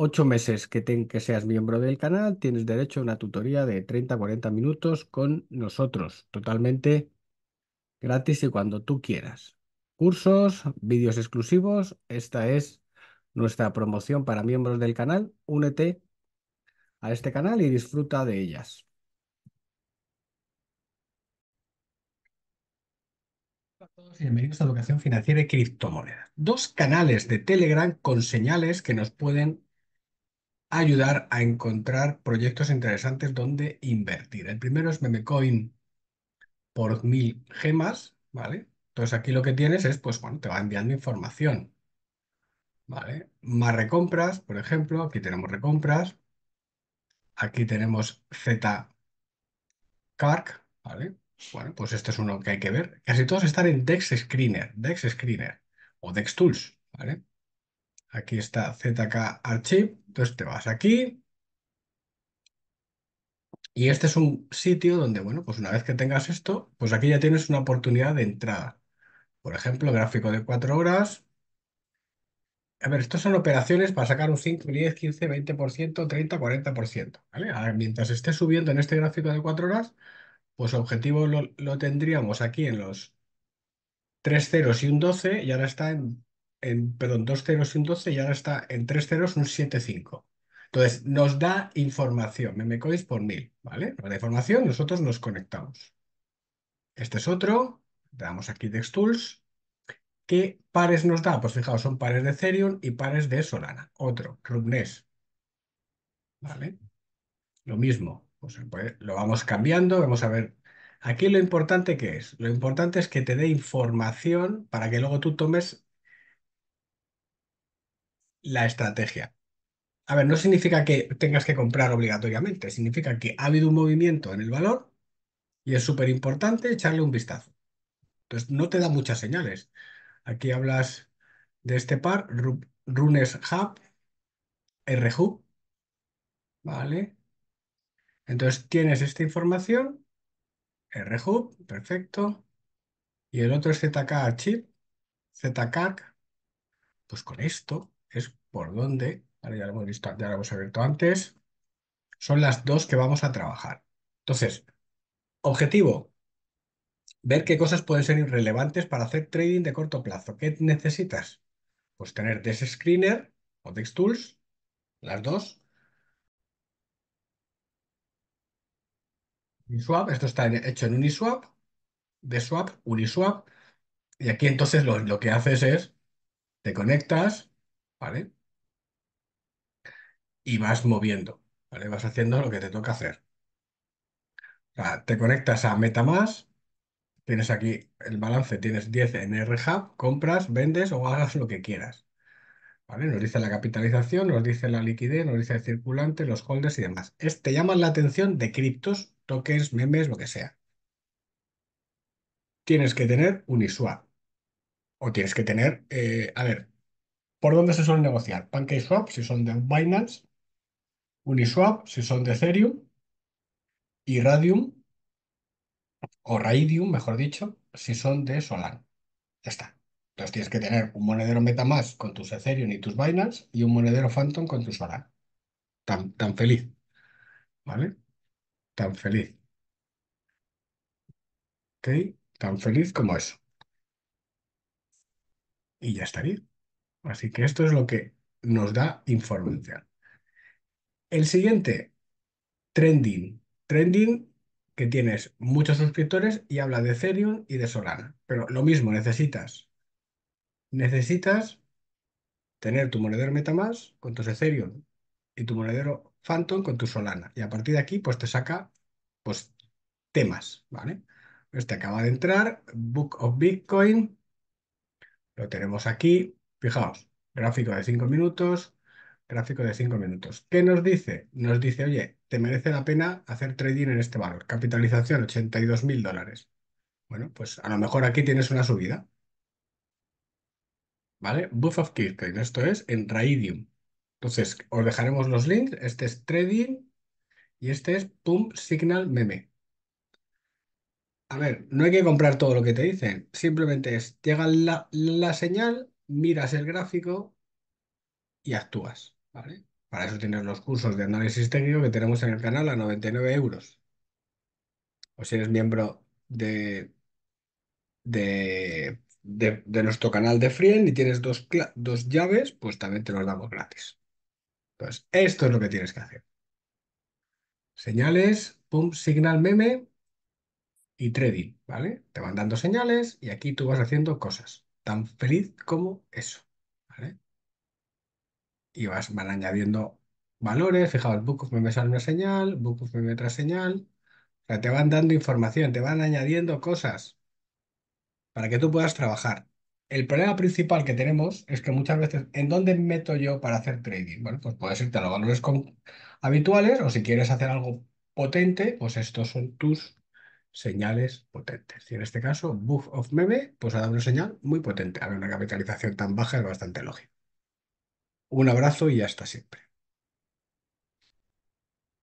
ocho meses que, que seas miembro del canal, tienes derecho a una tutoría de 30-40 minutos con nosotros, totalmente gratis y cuando tú quieras. Cursos, vídeos exclusivos, esta es nuestra promoción para miembros del canal. Únete a este canal y disfruta de ellas. todos bienvenidos a Educación Financiera y Criptomonedas. Dos canales de Telegram con señales que nos pueden ayudar a encontrar proyectos interesantes donde invertir. El primero es Memecoin por mil gemas, ¿vale? Entonces aquí lo que tienes es, pues bueno, te va enviando información, ¿vale? Más recompras, por ejemplo, aquí tenemos recompras, aquí tenemos Zcarc, ¿vale? Bueno, pues este es uno que hay que ver. Casi todos están en Dex Screener, Dex Screener o Dex Tools, ¿vale? Aquí está ZK Archive. Entonces te vas aquí. Y este es un sitio donde, bueno, pues una vez que tengas esto, pues aquí ya tienes una oportunidad de entrada. Por ejemplo, gráfico de 4 horas. A ver, estas son operaciones para sacar un 5, 10, 15, 20%, 30, 40%. ¿vale? mientras esté subiendo en este gráfico de 4 horas, pues objetivo lo, lo tendríamos aquí en los 3 ceros y un 12 y ahora está en en, perdón, dos ceros y 12 y ahora está en tres ceros un 7,5. Entonces, nos da información, memecoins por mil, ¿vale? La información, nosotros nos conectamos. Este es otro, le damos aquí text tools. ¿Qué pares nos da? Pues fijaos, son pares de Ethereum y pares de Solana. Otro, Rubnes. ¿Vale? Lo mismo, pues lo vamos cambiando, vamos a ver. Aquí lo importante que es, lo importante es que te dé información para que luego tú tomes la estrategia. A ver, no significa que tengas que comprar obligatoriamente, significa que ha habido un movimiento en el valor y es súper importante echarle un vistazo. Entonces, no te da muchas señales. Aquí hablas de este par, Runes Hub, RHub, ¿vale? Entonces, tienes esta información, RHub, perfecto, y el otro es ZK Chip, ZK, pues con esto es por donde, ahora ya lo hemos visto, ya lo hemos abierto antes, son las dos que vamos a trabajar. Entonces, objetivo, ver qué cosas pueden ser irrelevantes para hacer trading de corto plazo. ¿Qué necesitas? Pues tener des Screener o Dextools, Tools, las dos. Uniswap, esto está hecho en Uniswap, de Swap, Uniswap. Y aquí entonces lo, lo que haces es, te conectas, ¿vale? Y vas moviendo, ¿vale? Vas haciendo lo que te toca hacer. O sea, te conectas a MetaMask, tienes aquí el balance, tienes 10 en compras, vendes o hagas lo que quieras. ¿Vale? Nos dice la capitalización, nos dice la liquidez, nos dice el circulante, los holders y demás. te llaman la atención de criptos, tokens, memes, lo que sea. Tienes que tener un O tienes que tener, eh, a ver, ¿Por dónde se suele negociar? PancakeSwap, si son de Binance, Uniswap, si son de Ethereum, y Radium, o Raidium, mejor dicho, si son de Solana. Ya está. Entonces tienes que tener un monedero MetaMask con tus Ethereum y tus Binance y un monedero Phantom con tus Solana. Tan, tan feliz. ¿Vale? Tan feliz. ¿Ok? Tan feliz como eso. Y ya estaría. Así que esto es lo que nos da información. El siguiente, trending. Trending que tienes muchos suscriptores y habla de Ethereum y de Solana. Pero lo mismo, necesitas. Necesitas tener tu monedero Metamask con tus Ethereum y tu monedero Phantom con tu Solana. Y a partir de aquí, pues te saca pues, temas, ¿vale? Este acaba de entrar, Book of Bitcoin. Lo tenemos aquí. Fijaos, gráfico de 5 minutos, gráfico de 5 minutos. ¿Qué nos dice? Nos dice, oye, te merece la pena hacer trading en este valor. Capitalización, 82.000 dólares. Bueno, pues a lo mejor aquí tienes una subida. ¿Vale? Buff of Kirkland, esto es en Raidium. Entonces, os dejaremos los links. Este es Trading y este es Pump Signal Meme. A ver, no hay que comprar todo lo que te dicen. Simplemente es, llega la, la señal, miras el gráfico y actúas, ¿vale? Para eso tienes los cursos de análisis técnico que tenemos en el canal a 99 euros. O si eres miembro de, nuestro canal de Friend y tienes dos, dos llaves, pues también te los damos gratis. Entonces, esto es lo que tienes que hacer. Señales, pum, signal meme y trading, ¿vale? Te van dando señales y aquí tú vas haciendo cosas tan feliz como eso. ¿vale? Y vas, van añadiendo valores, fijaos, Bookuf me sale una señal, Bookuf me otra señal. O sea, te van dando información, te van añadiendo cosas para que tú puedas trabajar. El problema principal que tenemos es que muchas veces, ¿en dónde meto yo para hacer trading? Bueno, pues puedes irte a los valores habituales o si quieres hacer algo potente, pues estos son tus señales potentes. Y en este caso, Buff of Meme pues ha dado una señal muy potente. A una capitalización tan baja es bastante lógico. Un abrazo y hasta siempre.